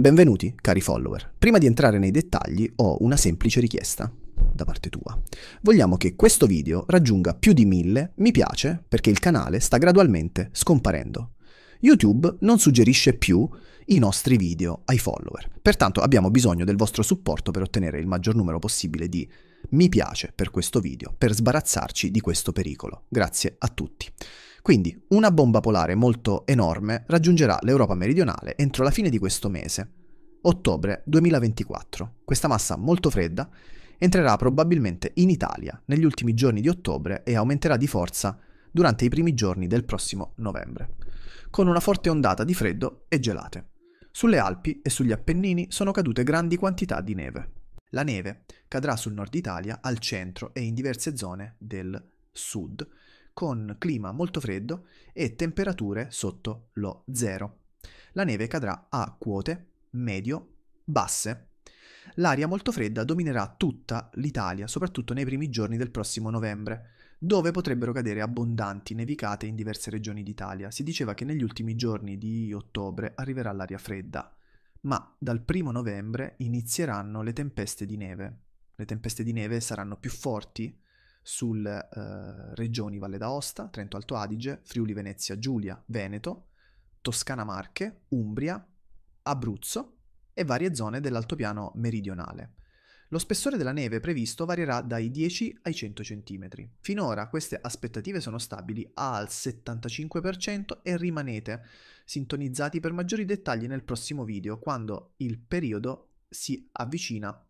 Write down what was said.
Benvenuti, cari follower. Prima di entrare nei dettagli ho una semplice richiesta da parte tua. Vogliamo che questo video raggiunga più di mille mi piace perché il canale sta gradualmente scomparendo. YouTube non suggerisce più i nostri video ai follower. Pertanto abbiamo bisogno del vostro supporto per ottenere il maggior numero possibile di mi piace per questo video, per sbarazzarci di questo pericolo. Grazie a tutti. Quindi una bomba polare molto enorme raggiungerà l'Europa meridionale entro la fine di questo mese, ottobre 2024. Questa massa molto fredda entrerà probabilmente in Italia negli ultimi giorni di ottobre e aumenterà di forza durante i primi giorni del prossimo novembre, con una forte ondata di freddo e gelate. Sulle Alpi e sugli Appennini sono cadute grandi quantità di neve. La neve cadrà sul nord Italia, al centro e in diverse zone del sud, con clima molto freddo e temperature sotto lo zero. La neve cadrà a quote medio basse. L'aria molto fredda dominerà tutta l'Italia, soprattutto nei primi giorni del prossimo novembre, dove potrebbero cadere abbondanti nevicate in diverse regioni d'Italia. Si diceva che negli ultimi giorni di ottobre arriverà l'aria fredda, ma dal primo novembre inizieranno le tempeste di neve. Le tempeste di neve saranno più forti, sul eh, regioni Valle d'Aosta, Trento Alto Adige, Friuli Venezia Giulia, Veneto, Toscana Marche, Umbria, Abruzzo e varie zone dell'altopiano meridionale. Lo spessore della neve previsto varierà dai 10 ai 100 cm. Finora queste aspettative sono stabili al 75% e rimanete sintonizzati per maggiori dettagli nel prossimo video quando il periodo si avvicina